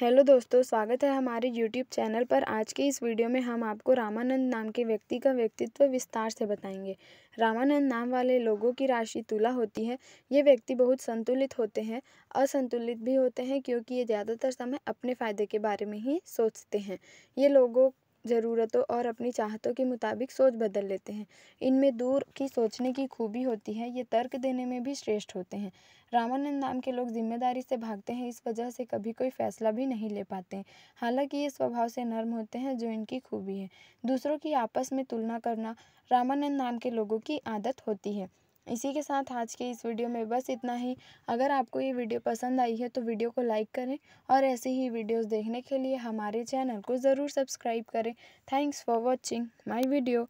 hello दोस्तों स्वागत है हमारे यूट्यूब चैनल पर आज के इस वीडियो में हम आपको रामानंद नाम के व्यक्ति का व्यक्तित्व विस्तार से बताएंगे रामानंद नाम वाले लोगों की राशि तुला होती है ये व्यक्ति बहुत संतुलित होते हैं असंतुलित भी होते हैं क्योंकि ये ज़्यादातर समय अपने फ़ायदे के बारे में ही सोचते हैं ये लोगों ज़रूरतों और अपनी चाहतों के मुताबिक सोच बदल लेते हैं इनमें दूर की सोचने की खूबी होती है ये तर्क देने में भी श्रेष्ठ होते हैं रामानंद नाम के लोग जिम्मेदारी से भागते हैं इस वजह से कभी कोई फैसला भी नहीं ले पाते हालांकि ये स्वभाव से नर्म होते हैं जो इनकी खूबी है दूसरों की आपस में तुलना करना रामानंद नाम के लोगों की आदत होती है इसी के साथ आज के इस वीडियो में बस इतना ही अगर आपको ये वीडियो पसंद आई है तो वीडियो को लाइक करें और ऐसे ही वीडियोस देखने के लिए हमारे चैनल को ज़रूर सब्सक्राइब करें thanks for watching my video